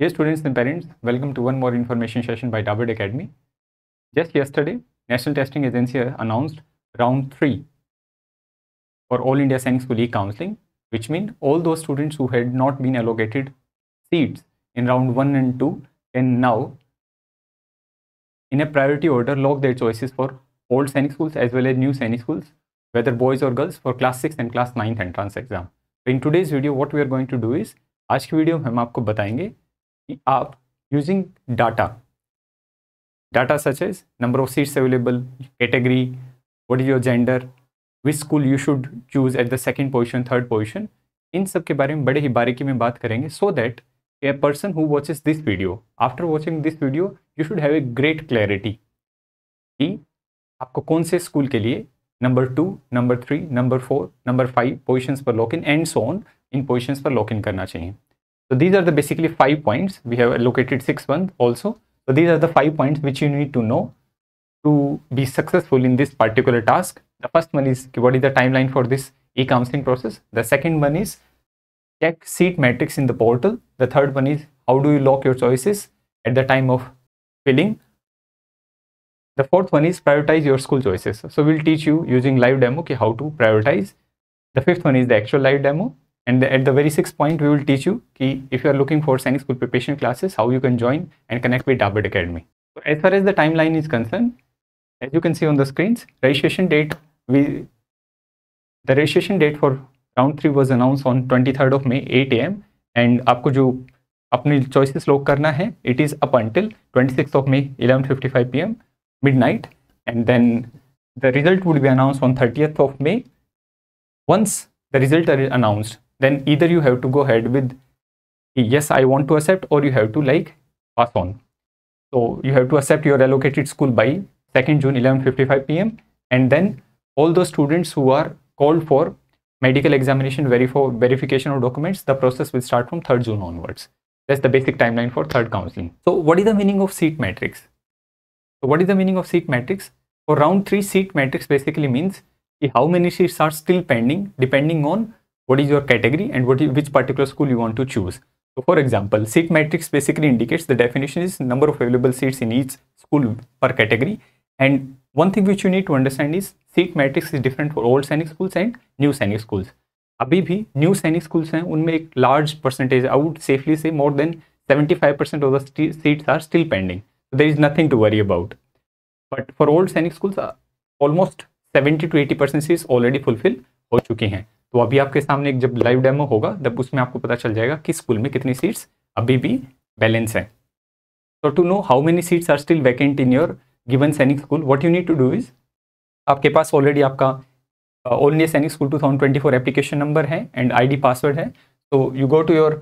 Dear students and parents, welcome to one more information session by David Academy. Just yesterday, National Testing Agency announced round 3 for All India Science School E-Counseling, which means all those students who had not been allocated seats in round 1 and 2 can now, in a priority order, log their choices for old Science schools as well as new Science schools, whether boys or girls, for class 6 and class 9 entrance exam. So in today's video, what we are going to do is, आज की video में हम आपको बताएंगे आप using data data such as number of seats available category what is your gender which school you should choose at the second position third position in सब के बारे में बड़े ही बारीकी में बात करेंगे so that a person who watches this video after watching this video you should have a great clarity कि आपको कौन से स्कूल के लिए number two number three number four number five position पर lock in and so on in position पर lock in करना चाहिए So these are the basically five points. We have allocated six ones also. So these are the five points which you need to know to be successful in this particular task. The first one is what is the timeline for this e-counseling process. The second one is check seat matrix in the portal. The third one is how do you lock your choices at the time of filling. The fourth one is prioritize your school choices. So we'll teach you using live demo okay, how to prioritize. The fifth one is the actual live demo. And at the very sixth point, we will teach you ki if you are looking for Sainik School preparation classes, how you can join and connect with Dabit Academy. So as far as the timeline is concerned, as you can see on the screens, registration date we the registration date for round three was announced on 23rd of May 8 a.m. and आपको जो अपनी choices log करना है, it is up until 26th of May 11:55 p.m. midnight, and then the result would be announced on 30th of May. Once the result are announced, then either you have to go ahead with yes i want to accept or you have to like pass on so you have to accept your allocated school by 2nd june 11:55 pm and then all those students who are called for medical examination verif verification of documents the process will start from 3rd june onwards that's the basic timeline for third counseling so what is the meaning of seat matrix so what is the meaning of seat matrix for round 3 seat matrix basically means how many seats are still pending depending on what is your category and what is, which particular school you want to choose. So for example, seat matrix basically indicates the definition is number of available seats in each school per category. And one thing which you need to understand is seat matrix is different for old सैनिक schools and new सैनिक schools. अभी भी new सैनिक schools हैं उनमें एक large percentage out safely से more than 75 percent of the seats are still pending there is nothing to worry about but for old Sainik schools almost 70 to 80 percent seats already fulfil हो चुकी हैं तो अभी आपके सामने एक जब लाइव डेमो होगा तब उसमें आपको पता चल जाएगा कि स्कूल में कितनी सीट्स अभी भी बैलेंस हैं so to know how many seats are still vacant in your given Sainik school what you need to do is आपके पास ऑलरेडी आपका all India Sainik school for application number है एंड डी पासवर्ड है तो you go to your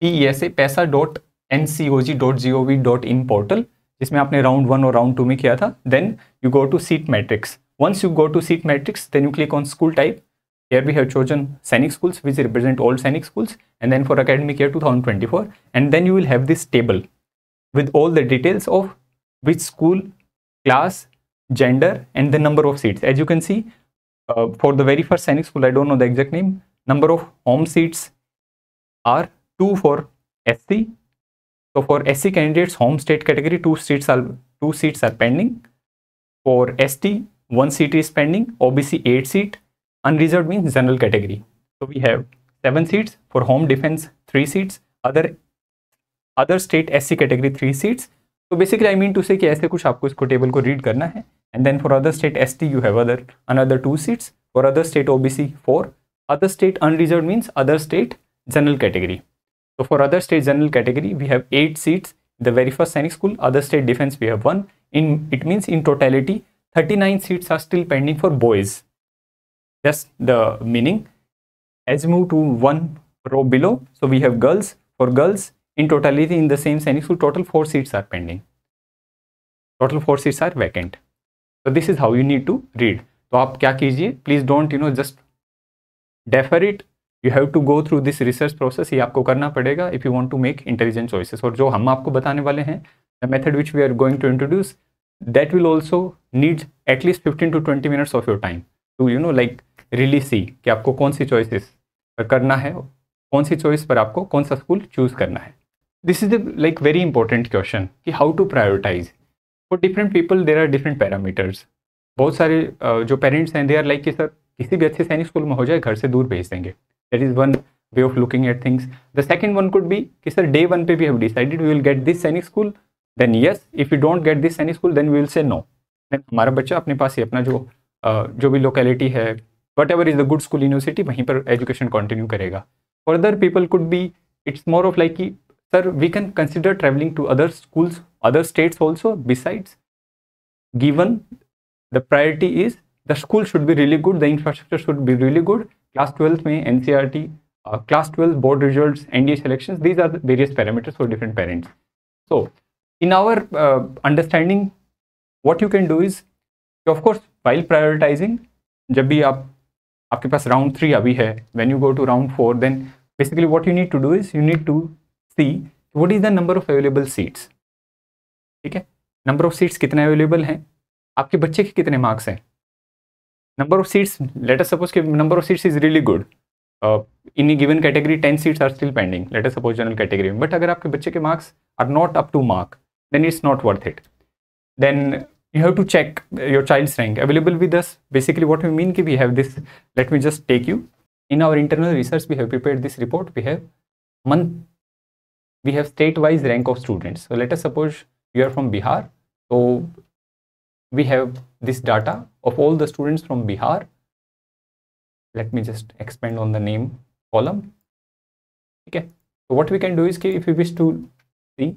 P S A पैसा dot N C O G dot G O V dot in portal जिसमें आपने round one और round two में किया था then you go to seat matrix once you go to seat matrix then you click on school type Here we have chosen Scenic schools which represent all Scenic schools and then for academic year 2024 and then you will have this table with all the details of which school, class, gender and the number of seats. As you can see uh, for the very first Scenic school I don't know the exact name number of home seats are 2 for SC. So for SC candidates home state category 2 seats are 2 seats are pending. For ST 1 seat is pending, OBC 8 seat, Unreserved means general category. So we have seven seats for home defense, three seats, other other state SC category three seats. So basically I mean to say कि ऐसे कुछ आपको इसको table को read करना है and then for other state ST you have other another two seats for other state OBC four other state unreserved means other state general category so for other state general category we have eight seats the very first sainik school other state defense we have one in it means in totality 39 seats are still pending for boys just the meaning. As you move to one row below, so we have girls. For girls, in totality in the same standing school, total four seats are pending. Total four seats are vacant. So this is how you need to read. so aap kya kijiye please don't you know just defer it you have to go through this research process ye aapko karna padega if you want to make intelligent choices aur jo hum aapko batane wale hain the method which we are going to introduce that will also also at least 15 to 20 minutes of your time to you know like really see कि आपको कौन सी choices पर करना है कौन सी choice पर आपको कौन सा स्कूल चूज़ करना है this is the like very important question कि how to prioritise for different people there are different parameters बहुत सारे जो पेरेंट्स हैं दे आर लाइक कि सर किसी भी अच्छे सैनिक स्कूल में हो जाए घर से दूर भेज देंगे that is one way of looking at things the second one could be कि सर डे वन पे भी have decided we will get this Sainik school then yes if you don't get this Sainik school then we will say no then हमारा बच्चा अपने पास ही अपना जो uh, जो भी लोकेलिटी है whatever is the good school university वहीं पर एजुकेशन कंटिन्यू करेगा further people could be it's more of like कि sir we can consider travelling to other schools other states also besides given the priority is the school should be really good the infrastructure should be really good class twelfth में N C R T class twelfth board result N D A selection these are various parameters for different parents so in our understanding what you can do is of course while prioritising जब भी आप आपके पास round three अभी है when you go to round four then basically what you need to do is you need to see what is the number of available seats ठीक है number of seats कितने अवेलेबल हैं आपके बच्चे के कितने मार्क्स हैं number of seats later suppose के number of seats is really good in given category ten seats are still pending later suppose general category में बट अगर आपके बच्चे के marks are not up to mark then it's not worth it then you have to check your child's rank available with us basically what we mean ki we have this let me just take you in our internal research we have prepared this report we have month we have state wise rank of students so let us suppose you are from bihar so we have this data of all the students from bihar let me just expand on the name column okay so what we can do is if you wish to see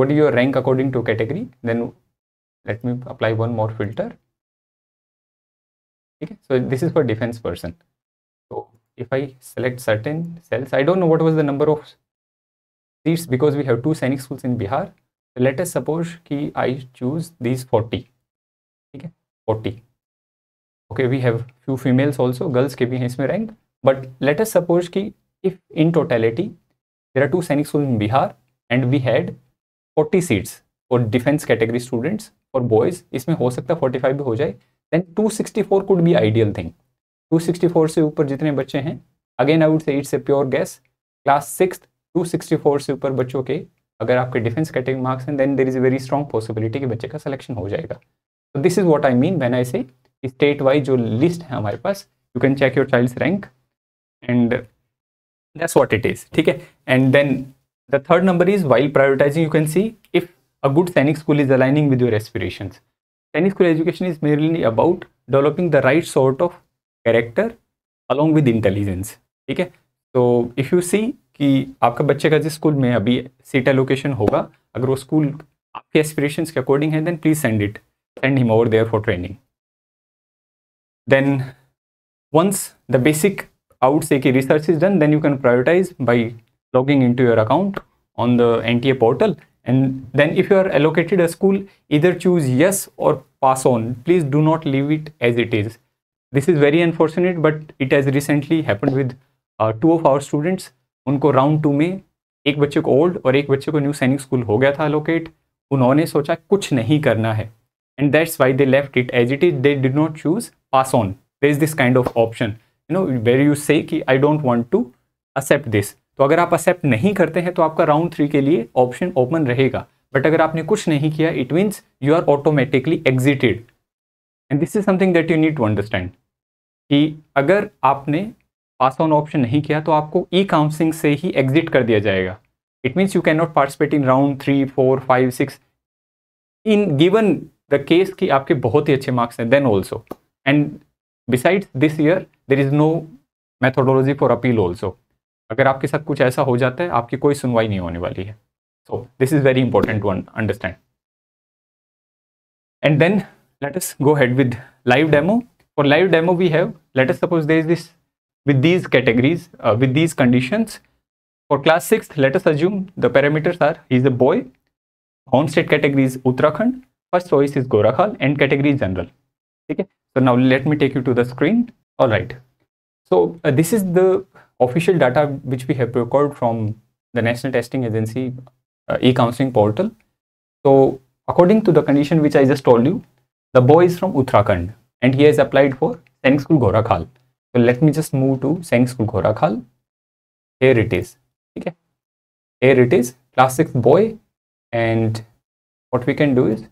what is your rank according to category then let me apply one more filter okay so this is for defense person so if i select certain cells i don't know what was the number of seats because we have two sainik schools in bihar so let us suppose ki i choose these 40 okay 40 okay we have few females also girls ke bhi hain isme rank but let us suppose ki if in totality there are two sainik schools in bihar and we had 40 seats for defense category students for boys इसमें हो सकता है forty five भी हो जाए then two sixty four could be ideal thing two sixty four से ऊपर जितने बच्चे हैं again I would say it's a pure guess class six two sixty four से ऊपर बच्चों के अगर आपके डिफेंस कैटेगरी मार्क्स हैं then there is a very strong possibility कि बच्चे का सिलेक्शन हो जाएगा तो this is what I mean when I say state wise जो लिस्ट है हमारे पास you can check your child's rank and that's what it is ठीक है and then the third number is while prioritising you can see if A good tennis School is aligning with your aspirations. Tennis School education is merely about developing the right sort of character along with intelligence. ठीक है if you see सी कि आपका बच्चे का जिस school में अभी seat allocation होगा अगर वो स्कूल आपके एस्पिरेशंस के अकॉर्डिंग है then please send it. Send him over there for training. Then once the basic I would say research is done then you can prioritize by logging into your account on the NTA portal and then if you are allocated a school either choose yes or pass on please do not leave it as it is this is very unfortunate but it has recently happened with uh, two of our students unko round 2 mein ek बच्चे ko old aur ek बच्चे ko new sainik school ho gaya tha allocate unhone socha kuch nahi karna hai and that's why they left it as it is they did not choose pass on there is this kind of option you know where you say ki i don't want to accept this तो अगर आप accept नहीं करते हैं तो आपका round three के लिए ऑप्शन ओपन रहेगा बट अगर आपने कुछ नहीं किया it means you are automatically exited and this is something that you need to understand कि अगर आपने पास ऑन ऑप्शन नहीं किया तो आपको ई e काउंसिलिंग से ही एग्जिट कर दिया जाएगा it means you can not participate in round three four five six in given the case कि आपके बहुत ही अच्छे मार्क्स हैं then also and besides this year there is no methodology for appeal also अगर आपके साथ कुछ ऐसा हो जाता है आपकी कोई सुनवाई नहीं होने वाली है so this is very important to understand and then let us go head with live demo for live demo we have let us suppose there is this with these categories with these conditions for class six let us assume the parameters are is the boy home state categories Uttarakhand first choice is Ghorakhal and category general ठीक है so now let me take you to the screen all right so this is the official data which we have procured from the National Testing Agency uh, e-counseling portal. So according to the condition which I just told you, the boy is from Uttarakhand and he has applied for Sainik School Gorakhal. So let me just move to Sainik School Gorakhal. Here it is. Okay. Here it is, class 6 boy and what we can do is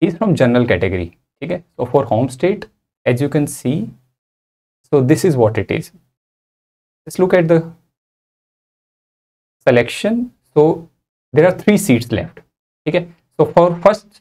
he's from general category. Okay. So for home state, as you can see, so this is what it is. let's look at the selection so there are three seats left okay so for first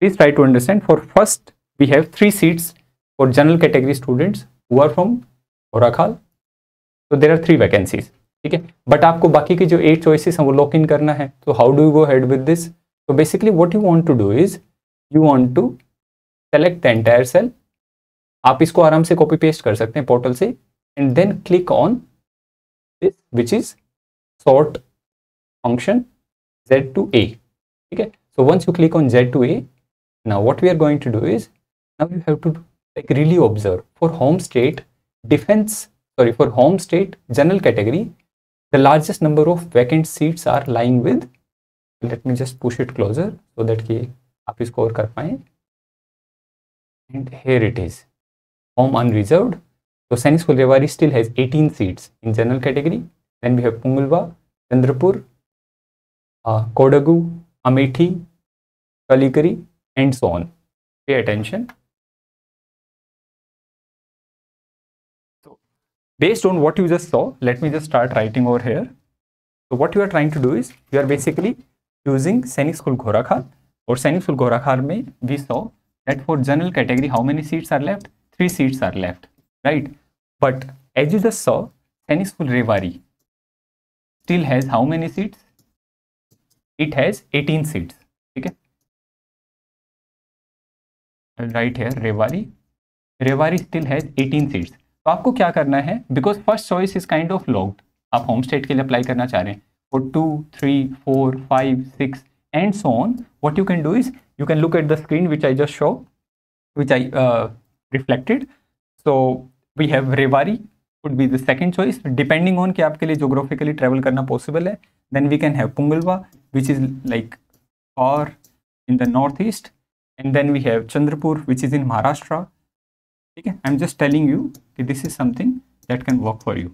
please try to understand for first we have three seats for general category students who are from Orakhal so there are three vacancies ठीक है but आपको बाकी की जो eight choices हैं वो lock in करना है तो how do you go head with this तो basically what you want to do is you want to select the entire cell आप इसको आराम से कॉपी पेस्ट कर सकते हैं पोर्टल से and then click on this which is sort function z to a okay so once you click on z to a now what we are going to do is now you have to like really observe for home state defense sorry for home state general category the largest number of vacant seats are lying with let me just push it closer so that ki आप score और And here it is, home unreserved. So Sainik Kulrevari still has 18 seats in general category. Then we have Pungulwa, Chandrapur, uh, Kodagu, Amethi, Kalikari, and so on. Pay attention. So based on what you just saw, let me just start writing over here. So what you are trying to do is you are basically using Sainik School Gorakhpur or Sainik School Gorakhpur. we saw that for general category, how many seats are left? Three seats are left. right but as you just saw tennis school rewari still has how many seats it has 18 seats okay right here rewari rewari still has 18 seats तो आपको क्या करना है because first choice is kind of locked आप home state के लिए apply करना चाह रहे हैं for two three four five six and so on what you can do is you can look at the screen which I just show which I reflected so We have Rewari would be the second choice depending on कि आपके लिए geographically travel करना possible है then we can have Punglwa which is like और in the northeast and then we have chandrapur which is in maharashtra okay i'm just telling you okay, this is something that can work for you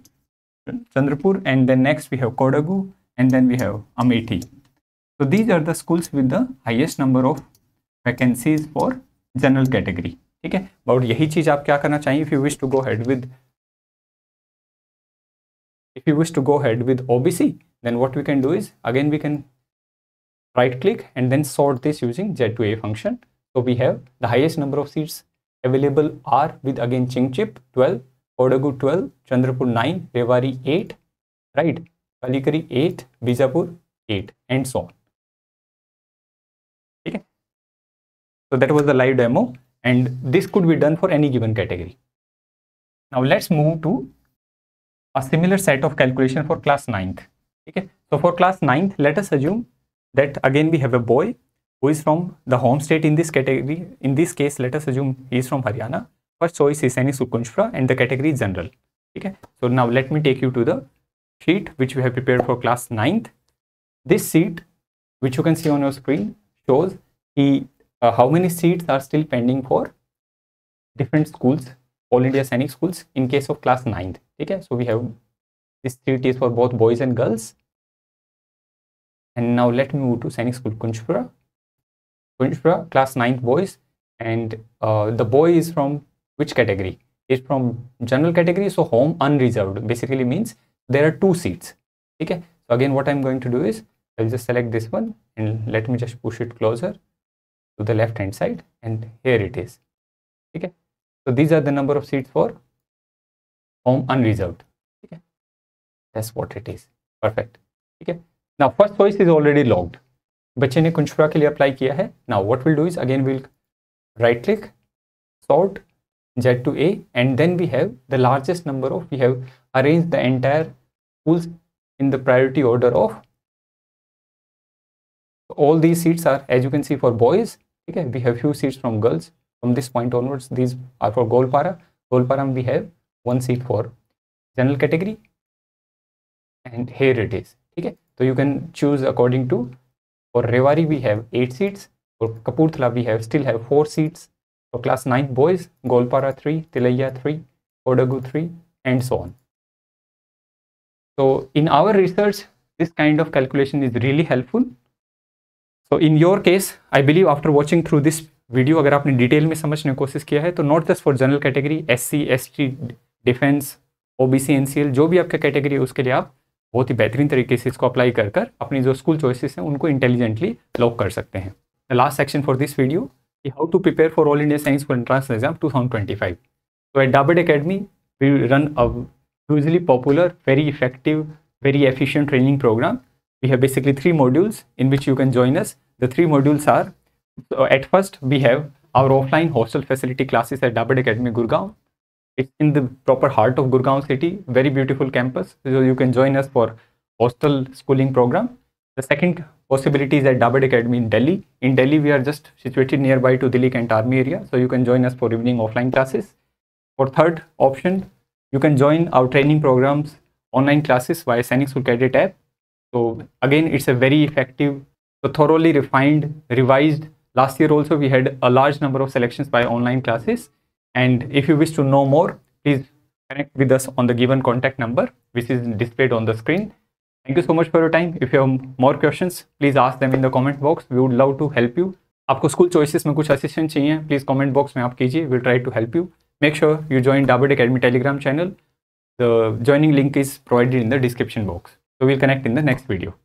chandrapur and then next we have kodagu and then we have amethi so these are the schools with the highest number of vacancies for general category ठीक है but यही चीज आप क्या करना चाहिए if you wish to go head with if you wish to go head with OBC then what we can do is again we can right click and then sort this using Z to A function so we have the highest number of seats available are with again Chhingchhip twelve Kodagu twelve Chandrapur nine Rewari eight right Kalikiri eight Bijapur eight and so on ठीक है so that was the live demo and this could be done for any given category. Now let's move to a similar set of calculation for class 9th. Okay. So for class 9th, let us assume that again we have a boy who is from the home state in this category. In this case, let us assume he is from Haryana. First choice is any Sukunshra and the category is general. Okay. So now let me take you to the sheet which we have prepared for class 9th. This sheet, which you can see on your screen, shows he uh, how many seats are still pending for different schools, all India Sainik schools in case of class 9th. Okay, so we have this three tiers for both boys and girls. And now let me move to Sainik school Kunchpura. Kunchpura, class 9th boys. And uh, the boy is from which category? It's from general category, so home unreserved basically means there are two seats. Okay, so again, what I'm going to do is I'll just select this one and let me just push it closer to the left hand side and here it is okay so these are the number of seats for home unreserved okay that's what it is perfect okay now first choice is already logged बच्चे ने कुंशपुरा के लिए अप्लाई किया है now what will do is again will right sort z to a and then we have the largest number of we have arranged the entire schools in the priority order of all these seats are as you can see for boys ठीक है we have few seats from girls from this point onwards these are for Goalpara Goalpara we have one seat for general category and here it is ठीक है तो you can choose according to for Rewari we have eight seats और Kapurthala we have still have four seats for class ninth boys Goalpara three Tilaiya three Kodagu three and so on so in our research this kind of calculation is really helpful तो in your case I believe after watching through this video अगर आपने detail में समझने की कोशिश किया है तो not just for general category S C S T defence O B C N C L जो भी आपका कैटेगरी है उसके लिए आप बहुत ही बेहतरीन तरीके से इसको अप्लाई कर कर अपनी जो स्कूल चॉइसेस हैं उनको इंटेलिजेंटली लॉक कर सकते हैं last section for this video how to prepare for all India science for entrance exam two thousand twenty five तो एट डाबेड academy we run a usually popular very effective very efficient training program we have basically three modules in which you can join us The three modules are, so at first we have our offline hostel facility classes at Dabad Academy Gurgaon. It's in the proper heart of Gurgaon city, very beautiful campus. So you can join us for hostel schooling program. The second possibility is at Dabad Academy in Delhi. In Delhi, we are just situated nearby to Delhi Kent Army area. So you can join us for evening offline classes. For third option, you can join our training programs, online classes via Scenic School Cadet app. So again, it's a very effective so thoroughly refined, revised. Last year also we had a large number of selections by online classes. And if you wish to know more, please connect with us on the given contact number, which is displayed on the screen. Thank you so much for your time. If you have more questions, please ask them in the comment box. We would love to help you. आपको school choices में कुछ assistant चाहिए please comment box में आप कीजिए will try to help you make sure you join Academy academy telegram channel the link link is provided in the description box so will connect in the next video